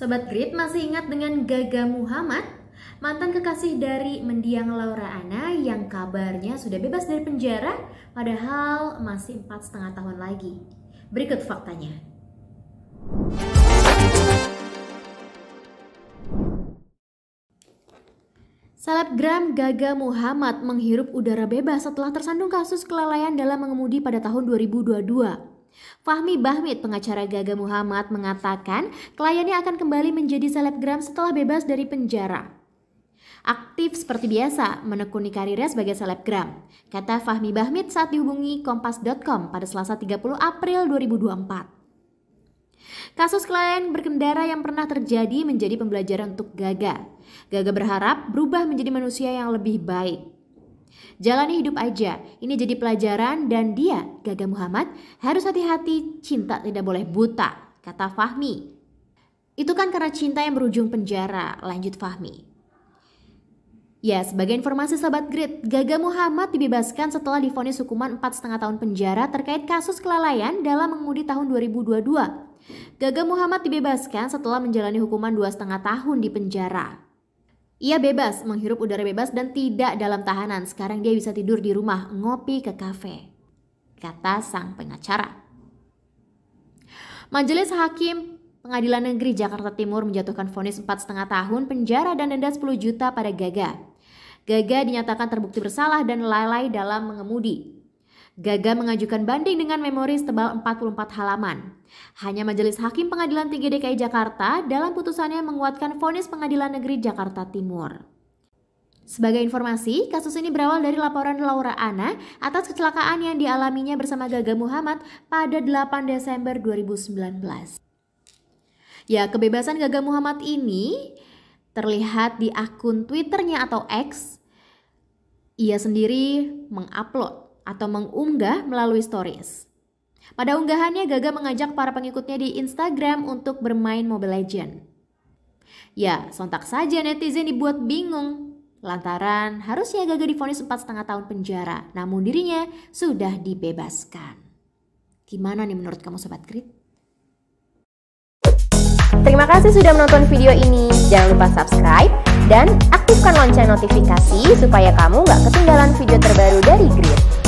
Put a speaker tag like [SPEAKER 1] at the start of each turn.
[SPEAKER 1] Sobat Grid masih ingat dengan Gaga Muhammad? Mantan kekasih dari mendiang Laura Ana yang kabarnya sudah bebas dari penjara padahal masih empat setengah tahun lagi. Berikut faktanya. Selebgram Gaga Muhammad menghirup udara bebas setelah tersandung kasus kelalaian dalam mengemudi pada tahun 2022. Fahmi Bahmid, pengacara Gaga Muhammad, mengatakan kliennya akan kembali menjadi selebgram setelah bebas dari penjara. Aktif seperti biasa menekuni karirnya sebagai selebgram, kata Fahmi Bahmid saat dihubungi kompas.com pada Selasa 30 April 2024. Kasus klien berkendara yang pernah terjadi menjadi pembelajaran untuk Gaga. Gaga berharap berubah menjadi manusia yang lebih baik. Jalani hidup aja, ini jadi pelajaran dan dia, Gaga Muhammad, harus hati-hati cinta tidak boleh buta, kata Fahmi. Itu kan karena cinta yang berujung penjara, lanjut Fahmi. Ya, sebagai informasi sahabat Grid, Gaga Muhammad dibebaskan setelah difonis hukuman setengah tahun penjara terkait kasus kelalaian dalam mengundi tahun 2022. Gaga Muhammad dibebaskan setelah menjalani hukuman setengah tahun di penjara. Ia bebas menghirup udara bebas dan tidak dalam tahanan. Sekarang dia bisa tidur di rumah, ngopi ke kafe, kata sang pengacara. Majelis Hakim Pengadilan Negeri Jakarta Timur menjatuhkan vonis setengah tahun penjara dan denda 10 juta pada Gaga. Gaga dinyatakan terbukti bersalah dan lalai dalam mengemudi. Gaga mengajukan banding dengan memori setebal 44 halaman. Hanya Majelis Hakim Pengadilan Tinggi DKI Jakarta dalam putusannya menguatkan vonis Pengadilan Negeri Jakarta Timur. Sebagai informasi, kasus ini berawal dari laporan Laura Ana atas kecelakaan yang dialaminya bersama Gaga Muhammad pada 8 Desember 2019. Ya, kebebasan Gaga Muhammad ini terlihat di akun Twitternya atau X. Ia sendiri mengupload atau mengunggah melalui stories. Pada unggahannya, Gaga mengajak para pengikutnya di Instagram untuk bermain Mobile Legends. Ya, sontak saja netizen dibuat bingung. Lantaran harusnya Gaga difonis setengah tahun penjara, namun dirinya sudah dibebaskan. Gimana nih menurut kamu Sobat Krit? Terima kasih sudah menonton video ini. Jangan lupa subscribe dan aktifkan lonceng notifikasi supaya kamu gak ketinggalan video terbaru dari Grid.